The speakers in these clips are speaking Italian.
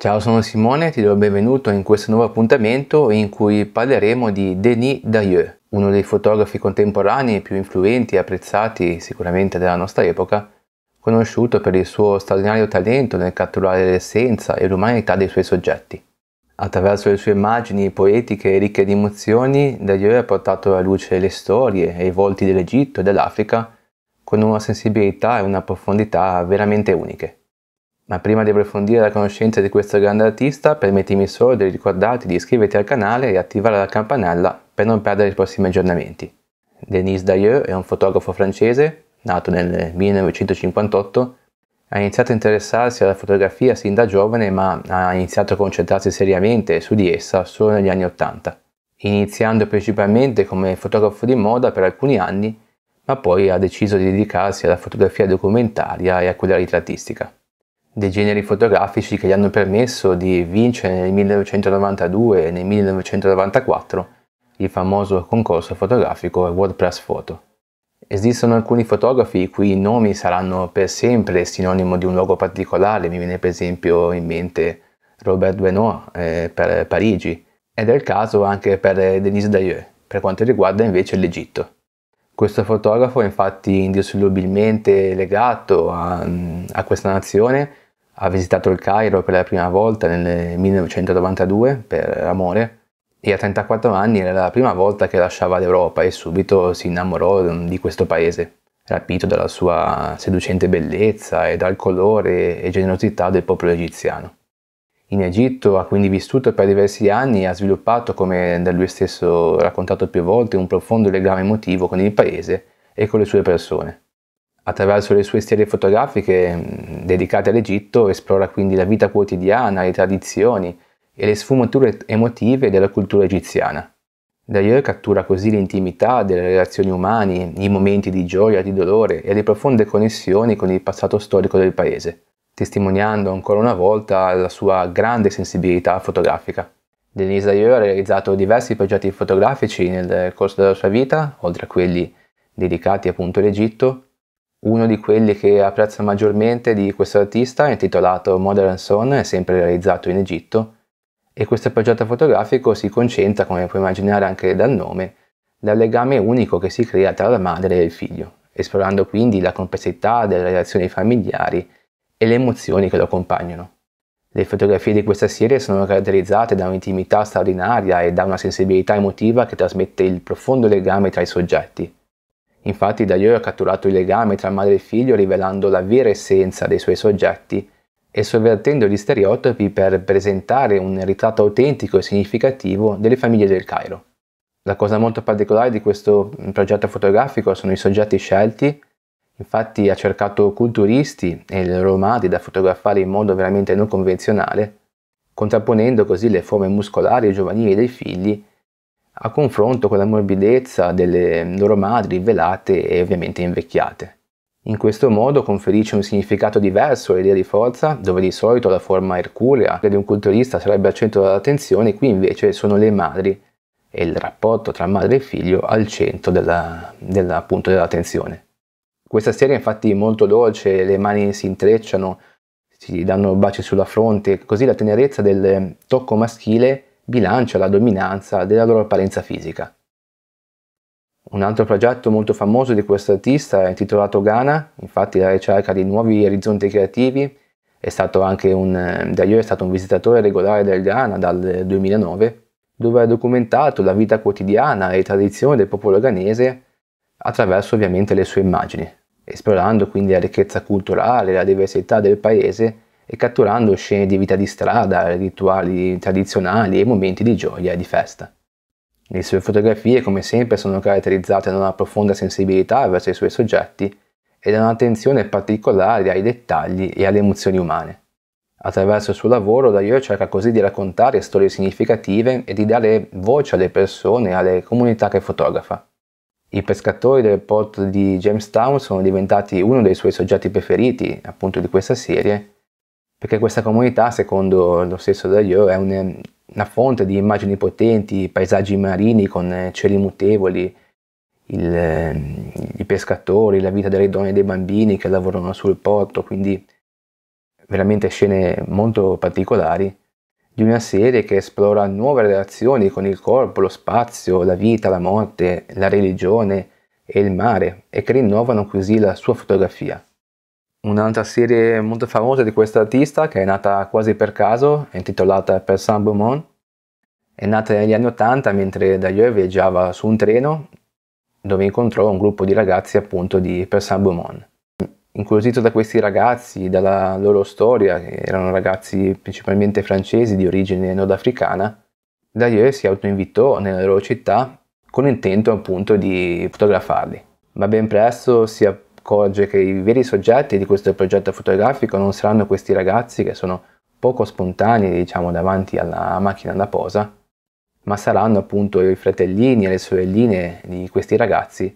Ciao, sono Simone e ti do il benvenuto in questo nuovo appuntamento in cui parleremo di Denis Dayeux, uno dei fotografi contemporanei più influenti e apprezzati sicuramente della nostra epoca, conosciuto per il suo straordinario talento nel catturare l'essenza e l'umanità dei suoi soggetti. Attraverso le sue immagini poetiche e ricche di emozioni, Dayeux ha portato alla luce le storie e i volti dell'Egitto e dell'Africa con una sensibilità e una profondità veramente uniche. Ma prima di approfondire la conoscenza di questo grande artista, permettimi solo di ricordarti di iscriverti al canale e attivare la campanella per non perdere i prossimi aggiornamenti. Denis Dailleux è un fotografo francese, nato nel 1958, ha iniziato a interessarsi alla fotografia sin da giovane ma ha iniziato a concentrarsi seriamente su di essa solo negli anni Ottanta, iniziando principalmente come fotografo di moda per alcuni anni, ma poi ha deciso di dedicarsi alla fotografia documentaria e a quella ritrattistica dei generi fotografici che gli hanno permesso di vincere nel 1992 e nel 1994 il famoso concorso fotografico World Press Photo. Esistono alcuni fotografi i cui nomi saranno per sempre sinonimo di un luogo particolare, mi viene per esempio in mente Robert Benoit eh, per Parigi, ed è il caso anche per Denise Dayeux, per quanto riguarda invece l'Egitto. Questo fotografo è infatti indissolubilmente legato a, a questa nazione ha visitato il Cairo per la prima volta nel 1992 per amore e a 34 anni era la prima volta che lasciava l'Europa e subito si innamorò di questo paese, rapito dalla sua seducente bellezza e dal colore e generosità del popolo egiziano. In Egitto ha quindi vissuto per diversi anni e ha sviluppato, come da lui stesso raccontato più volte, un profondo legame emotivo con il paese e con le sue persone. Attraverso le sue serie fotografiche mm, dedicate all'Egitto esplora quindi la vita quotidiana, le tradizioni e le sfumature emotive della cultura egiziana. D'ailleurs cattura così l'intimità delle relazioni umane, i momenti di gioia, di dolore e le profonde connessioni con il passato storico del paese, testimoniando ancora una volta la sua grande sensibilità fotografica. Denise D'ailleurs ha realizzato diversi progetti fotografici nel corso della sua vita, oltre a quelli dedicati appunto all'Egitto, uno di quelli che apprezzo maggiormente di questo artista, è intitolato Modern Son, è sempre realizzato in Egitto, e questo progetto fotografico si concentra, come puoi immaginare anche dal nome, dal legame unico che si crea tra la madre e il figlio, esplorando quindi la complessità delle relazioni familiari e le emozioni che lo accompagnano. Le fotografie di questa serie sono caratterizzate da un'intimità straordinaria e da una sensibilità emotiva che trasmette il profondo legame tra i soggetti, Infatti Daioh ha catturato il legame tra madre e figlio rivelando la vera essenza dei suoi soggetti e sovvertendo gli stereotipi per presentare un ritratto autentico e significativo delle famiglie del Cairo. La cosa molto particolare di questo progetto fotografico sono i soggetti scelti, infatti ha cercato culturisti e romani da fotografare in modo veramente non convenzionale, contrapponendo così le forme muscolari e giovanili dei figli a confronto con la morbidezza delle loro madri velate e ovviamente invecchiate. In questo modo conferisce un significato diverso all'idea di forza, dove di solito la forma erculea di un culturista sarebbe al centro dell'attenzione, qui invece sono le madri e il rapporto tra madre e figlio al centro della, della, appunto, dell'attenzione. Questa serie è infatti molto dolce, le mani si intrecciano, si danno baci sulla fronte, così la tenerezza del tocco maschile bilancia la dominanza della loro apparenza fisica. Un altro progetto molto famoso di questo artista è intitolato Ghana, infatti la ricerca di nuovi orizzonti creativi, è stato anche un, eh, Dario è stato un visitatore regolare del Ghana dal 2009, dove ha documentato la vita quotidiana e le tradizioni del popolo ghanese attraverso ovviamente le sue immagini, esplorando quindi la ricchezza culturale e la diversità del paese e catturando scene di vita di strada, rituali tradizionali e momenti di gioia e di festa. Le sue fotografie, come sempre, sono caratterizzate da una profonda sensibilità verso i suoi soggetti e da un'attenzione particolare ai dettagli e alle emozioni umane. Attraverso il suo lavoro, Dario cerca così di raccontare storie significative e di dare voce alle persone e alle comunità che fotografa. I pescatori del porto di Jamestown sono diventati uno dei suoi soggetti preferiti, appunto di questa serie, perché questa comunità, secondo lo stesso Dario, è un, una fonte di immagini potenti, paesaggi marini con eh, cieli mutevoli, il, ehm, i pescatori, la vita delle donne e dei bambini che lavorano sul porto, quindi veramente scene molto particolari di una serie che esplora nuove relazioni con il corpo, lo spazio, la vita, la morte, la religione e il mare e che rinnovano così la sua fotografia. Un'altra serie molto famosa di questo artista, che è nata quasi per caso, è intitolata Per Saint Beaumont, è nata negli anni Ottanta mentre Dailleux viaggiava su un treno dove incontrò un gruppo di ragazzi appunto di Per Saint Beaumont. Incuriosito da questi ragazzi, dalla loro storia, che erano ragazzi principalmente francesi di origine nordafricana, Dailleux si autoinvitò nella loro città con intento appunto di fotografarli. Ma ben presto si, accorge che i veri soggetti di questo progetto fotografico non saranno questi ragazzi che sono poco spontanei, diciamo, davanti alla macchina da posa, ma saranno appunto i fratellini e le sorelline di questi ragazzi,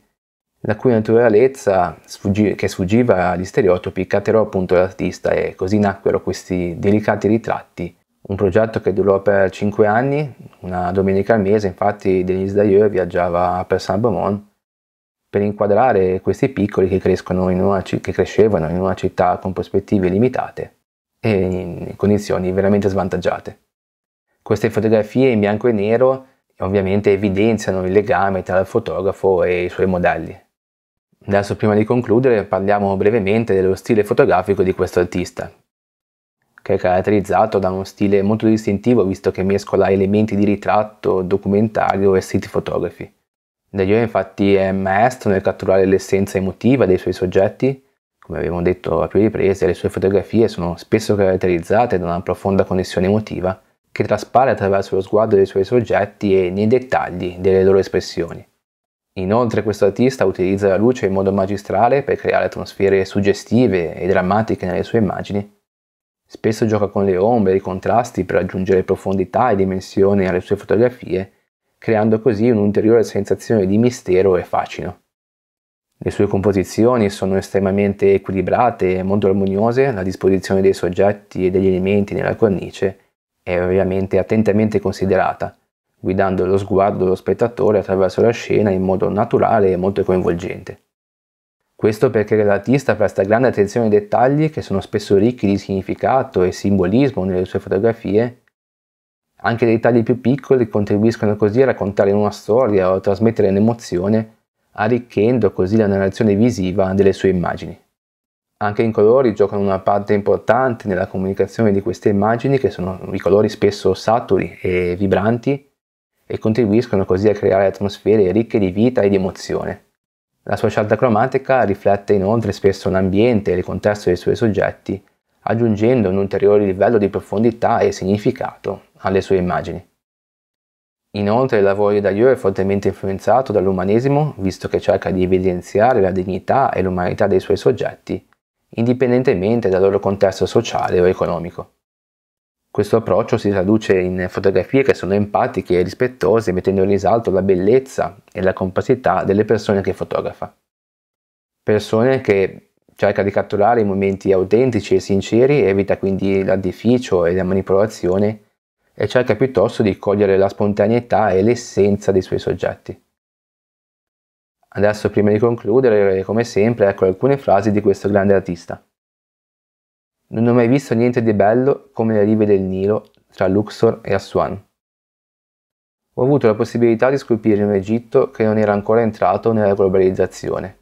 la cui naturalezza sfuggi- che sfuggiva agli stereotipi caterò appunto l'artista e così nacquero questi delicati ritratti. Un progetto che durò per 5 anni, una domenica al mese infatti Denise Dailleux viaggiava per Saint-Beaumont per inquadrare questi piccoli che, in una, che crescevano in una città con prospettive limitate e in condizioni veramente svantaggiate. Queste fotografie in bianco e nero ovviamente evidenziano il legame tra il fotografo e i suoi modelli. Adesso prima di concludere parliamo brevemente dello stile fotografico di questo artista, che è caratterizzato da uno stile molto distintivo visto che mescola elementi di ritratto, documentario e street photography da Giove infatti è maestro nel catturare l'essenza emotiva dei suoi soggetti, come abbiamo detto a più riprese, le sue fotografie sono spesso caratterizzate da una profonda connessione emotiva che traspare attraverso lo sguardo dei suoi soggetti e nei dettagli delle loro espressioni. Inoltre questo artista utilizza la luce in modo magistrale per creare atmosfere suggestive e drammatiche nelle sue immagini. Spesso gioca con le ombre e i contrasti per aggiungere profondità e dimensione alle sue fotografie creando così un'ulteriore sensazione di mistero e fascino. Le sue composizioni sono estremamente equilibrate e molto armoniose, la disposizione dei soggetti e degli elementi nella cornice è ovviamente attentamente considerata, guidando lo sguardo dello spettatore attraverso la scena in modo naturale e molto coinvolgente. Questo perché l'artista presta grande attenzione ai dettagli che sono spesso ricchi di significato e simbolismo nelle sue fotografie anche dei tagli più piccoli contribuiscono così a raccontare una storia o a trasmettere un'emozione, arricchendo così la narrazione visiva delle sue immagini. Anche i colori giocano una parte importante nella comunicazione di queste immagini, che sono i colori spesso saturi e vibranti, e contribuiscono così a creare atmosfere ricche di vita e di emozione. La sua scelta cromatica riflette inoltre spesso l'ambiente e il contesto dei suoi soggetti, aggiungendo un ulteriore livello di profondità e significato alle sue immagini. Inoltre il lavoro di Dalio è fortemente influenzato dall'umanesimo, visto che cerca di evidenziare la dignità e l'umanità dei suoi soggetti, indipendentemente dal loro contesto sociale o economico. Questo approccio si traduce in fotografie che sono empatiche e rispettose, mettendo in risalto la bellezza e la complessità delle persone che fotografa. Persone che cerca di catturare i momenti autentici e sinceri, evita quindi l'artificio e la manipolazione e cerca piuttosto di cogliere la spontaneità e l'essenza dei suoi soggetti. Adesso prima di concludere, come sempre, ecco alcune frasi di questo grande artista. Non ho mai visto niente di bello come le rive del Nilo tra Luxor e Aswan. Ho avuto la possibilità di scolpire un Egitto che non era ancora entrato nella globalizzazione,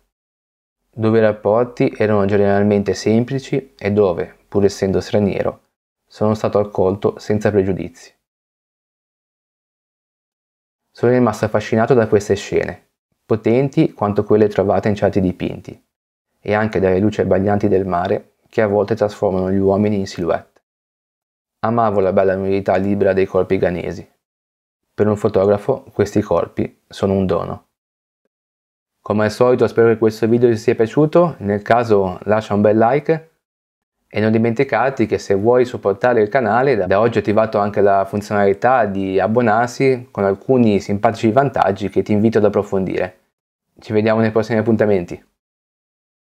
dove i rapporti erano generalmente semplici e dove, pur essendo straniero, sono stato accolto senza pregiudizi. Sono rimasto affascinato da queste scene, potenti quanto quelle trovate in certi dipinti, e anche dalle luci abbaglianti del mare che a volte trasformano gli uomini in silhouette. Amavo la bella nudità libera dei corpi ganesi. Per un fotografo questi corpi sono un dono. Come al solito spero che questo video ti sia piaciuto, nel caso lascia un bel like e non dimenticarti che se vuoi supportare il canale, da oggi ho attivato anche la funzionalità di abbonarsi con alcuni simpatici vantaggi che ti invito ad approfondire. Ci vediamo nei prossimi appuntamenti.